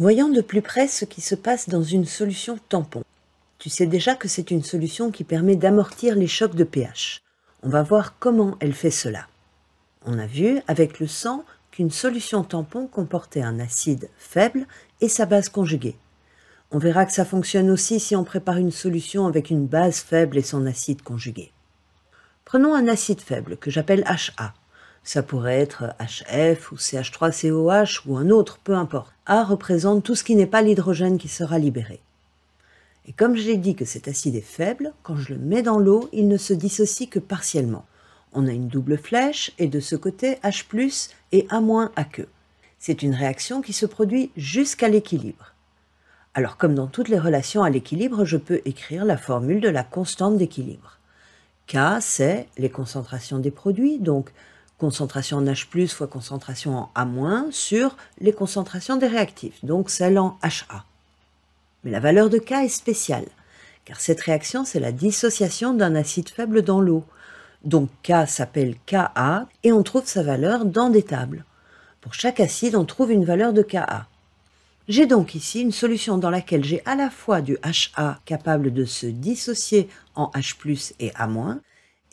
Voyons de plus près ce qui se passe dans une solution tampon. Tu sais déjà que c'est une solution qui permet d'amortir les chocs de pH. On va voir comment elle fait cela. On a vu avec le sang qu'une solution tampon comportait un acide faible et sa base conjuguée. On verra que ça fonctionne aussi si on prépare une solution avec une base faible et son acide conjugué. Prenons un acide faible que j'appelle HA. Ça pourrait être HF ou CH3COH ou un autre, peu importe. A représente tout ce qui n'est pas l'hydrogène qui sera libéré. Et comme je l'ai dit que cet acide est faible, quand je le mets dans l'eau, il ne se dissocie que partiellement. On a une double flèche et de ce côté H+, et A- A. C'est une réaction qui se produit jusqu'à l'équilibre. Alors comme dans toutes les relations à l'équilibre, je peux écrire la formule de la constante d'équilibre. K, c'est les concentrations des produits, donc concentration en H+, fois concentration en A-, sur les concentrations des réactifs, donc celle en HA. Mais la valeur de K est spéciale, car cette réaction, c'est la dissociation d'un acide faible dans l'eau. Donc K s'appelle Ka, et on trouve sa valeur dans des tables. Pour chaque acide, on trouve une valeur de Ka. J'ai donc ici une solution dans laquelle j'ai à la fois du HA capable de se dissocier en H+, et A-,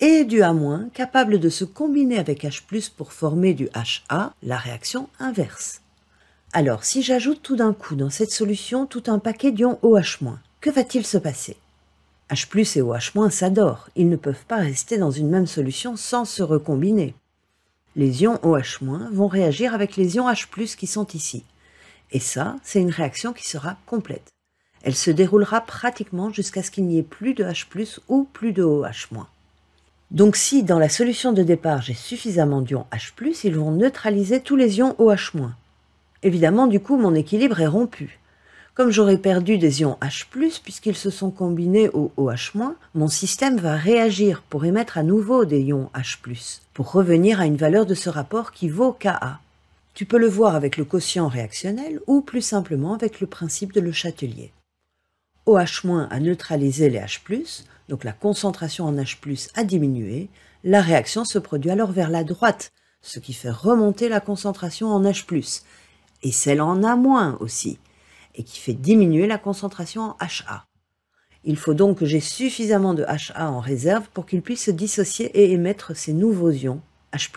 et du A- capable de se combiner avec H+, pour former du HA, la réaction inverse. Alors, si j'ajoute tout d'un coup dans cette solution tout un paquet d'ions OH-, que va-t-il se passer H+, et OH- s'adorent, ils ne peuvent pas rester dans une même solution sans se recombiner. Les ions OH- vont réagir avec les ions H+, qui sont ici. Et ça, c'est une réaction qui sera complète. Elle se déroulera pratiquement jusqu'à ce qu'il n'y ait plus de H+, ou plus de OH-. Donc si dans la solution de départ j'ai suffisamment d'ions H+, ils vont neutraliser tous les ions OH-. Évidemment, du coup, mon équilibre est rompu. Comme j'aurais perdu des ions H+, puisqu'ils se sont combinés au OH-, mon système va réagir pour émettre à nouveau des ions H+, pour revenir à une valeur de ce rapport qui vaut Ka. Tu peux le voir avec le quotient réactionnel ou plus simplement avec le principe de Le Chatelier. OH- a neutralisé les H+, donc la concentration en H+, a diminué, la réaction se produit alors vers la droite, ce qui fait remonter la concentration en H+, et celle en A- aussi, et qui fait diminuer la concentration en HA. Il faut donc que j'ai suffisamment de HA en réserve pour qu'il puisse se dissocier et émettre ces nouveaux ions H+.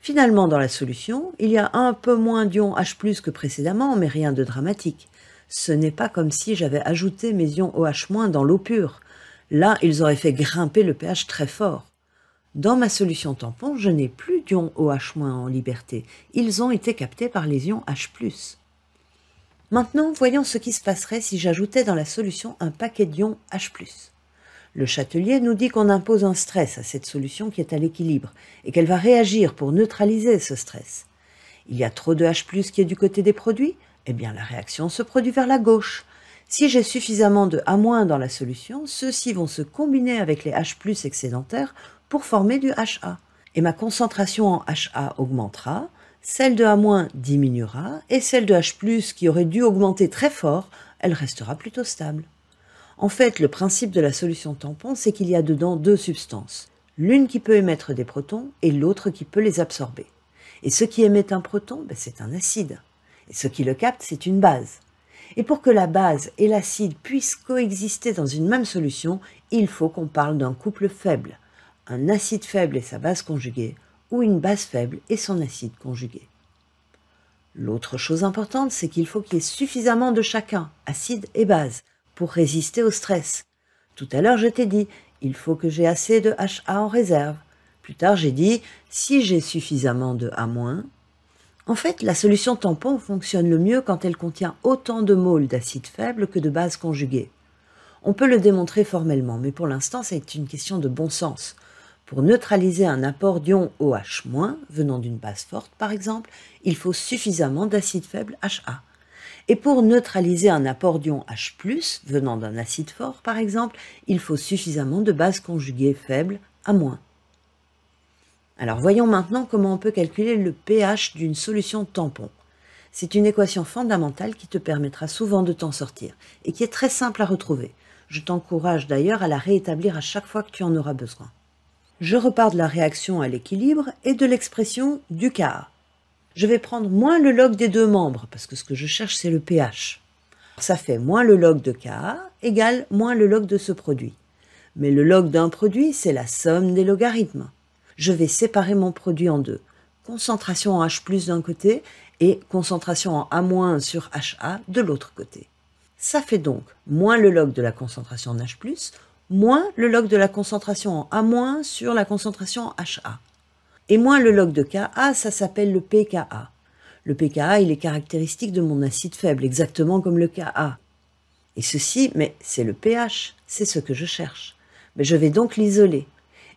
Finalement, dans la solution, il y a un peu moins d'ions H+, que précédemment, mais rien de dramatique. Ce n'est pas comme si j'avais ajouté mes ions OH- dans l'eau pure. Là, ils auraient fait grimper le pH très fort. Dans ma solution tampon, je n'ai plus d'ions OH- en liberté. Ils ont été captés par les ions H+. Maintenant, voyons ce qui se passerait si j'ajoutais dans la solution un paquet d'ions H+. Le Châtelier nous dit qu'on impose un stress à cette solution qui est à l'équilibre et qu'elle va réagir pour neutraliser ce stress. Il y a trop de H+, qui est du côté des produits Eh bien, la réaction se produit vers la gauche. Si j'ai suffisamment de A- dans la solution, ceux-ci vont se combiner avec les H excédentaires pour former du HA. Et ma concentration en HA augmentera, celle de A- diminuera, et celle de H qui aurait dû augmenter très fort, elle restera plutôt stable. En fait, le principe de la solution tampon, c'est qu'il y a dedans deux substances, l'une qui peut émettre des protons et l'autre qui peut les absorber. Et ce qui émet un proton, ben, c'est un acide. Et ce qui le capte, c'est une base. Et pour que la base et l'acide puissent coexister dans une même solution, il faut qu'on parle d'un couple faible, un acide faible et sa base conjuguée, ou une base faible et son acide conjugué. L'autre chose importante, c'est qu'il faut qu'il y ait suffisamment de chacun, acide et base, pour résister au stress. Tout à l'heure, je t'ai dit, il faut que j'ai assez de HA en réserve. Plus tard, j'ai dit, si j'ai suffisamment de A-, en fait, la solution tampon fonctionne le mieux quand elle contient autant de moles d'acide faible que de base conjuguée. On peut le démontrer formellement, mais pour l'instant, c'est une question de bon sens. Pour neutraliser un apport d'ion OH- venant d'une base forte, par exemple, il faut suffisamment d'acide faible HA. Et pour neutraliser un apport d'ion H+, venant d'un acide fort, par exemple, il faut suffisamment de bases conjuguées faibles A-. Alors voyons maintenant comment on peut calculer le pH d'une solution tampon. C'est une équation fondamentale qui te permettra souvent de t'en sortir et qui est très simple à retrouver. Je t'encourage d'ailleurs à la réétablir à chaque fois que tu en auras besoin. Je repars de la réaction à l'équilibre et de l'expression du Ka. Je vais prendre moins le log des deux membres parce que ce que je cherche c'est le pH. Ça fait moins le log de Ka égale moins le log de ce produit. Mais le log d'un produit, c'est la somme des logarithmes je vais séparer mon produit en deux. Concentration en H+, d'un côté, et concentration en A- sur HA de l'autre côté. Ça fait donc moins le log de la concentration en H+, moins le log de la concentration en A- sur la concentration en HA. Et moins le log de Ka, ça s'appelle le pKa. Le pKa, il est caractéristique de mon acide faible, exactement comme le Ka. Et ceci, mais c'est le pH, c'est ce que je cherche. Mais je vais donc l'isoler.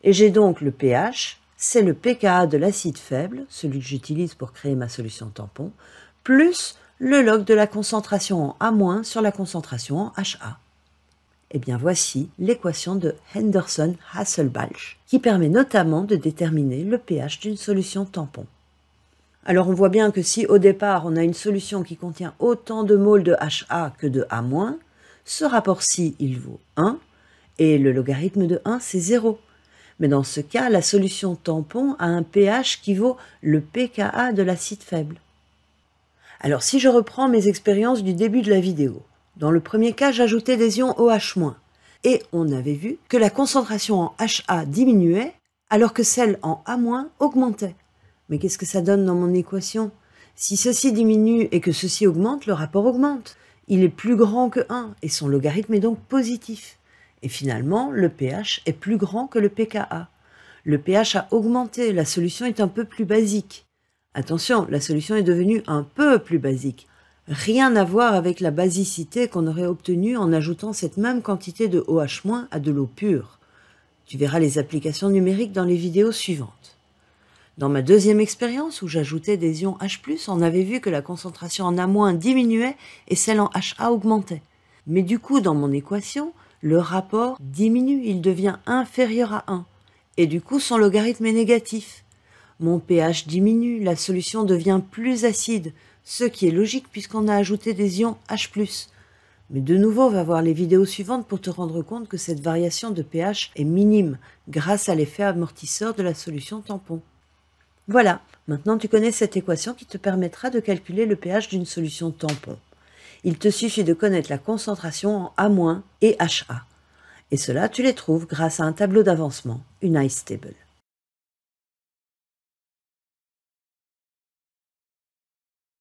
Et j'ai donc le pH, c'est le pKa de l'acide faible, celui que j'utilise pour créer ma solution tampon, plus le log de la concentration en A- sur la concentration en HA. Et eh bien voici l'équation de Henderson-Hasselbalch, qui permet notamment de déterminer le pH d'une solution tampon. Alors on voit bien que si au départ on a une solution qui contient autant de moles de HA que de A-, ce rapport-ci il vaut 1, et le logarithme de 1 c'est 0. Mais dans ce cas, la solution tampon a un pH qui vaut le pKa de l'acide faible. Alors si je reprends mes expériences du début de la vidéo, dans le premier cas, j'ajoutais des ions OH-, et on avait vu que la concentration en HA diminuait alors que celle en A- augmentait. Mais qu'est-ce que ça donne dans mon équation Si ceci diminue et que ceci augmente, le rapport augmente. Il est plus grand que 1 et son logarithme est donc positif. Et finalement, le pH est plus grand que le pKa. Le pH a augmenté, la solution est un peu plus basique. Attention, la solution est devenue un peu plus basique. Rien à voir avec la basicité qu'on aurait obtenue en ajoutant cette même quantité de OH- à de l'eau pure. Tu verras les applications numériques dans les vidéos suivantes. Dans ma deuxième expérience où j'ajoutais des ions H+, on avait vu que la concentration en A- diminuait et celle en HA augmentait. Mais du coup, dans mon équation, le rapport diminue, il devient inférieur à 1, et du coup son logarithme est négatif. Mon pH diminue, la solution devient plus acide, ce qui est logique puisqu'on a ajouté des ions H+. Mais de nouveau, va voir les vidéos suivantes pour te rendre compte que cette variation de pH est minime grâce à l'effet amortisseur de la solution tampon. Voilà, maintenant tu connais cette équation qui te permettra de calculer le pH d'une solution tampon. Il te suffit de connaître la concentration en A- et HA. Et cela, tu les trouves grâce à un tableau d'avancement, une ice table.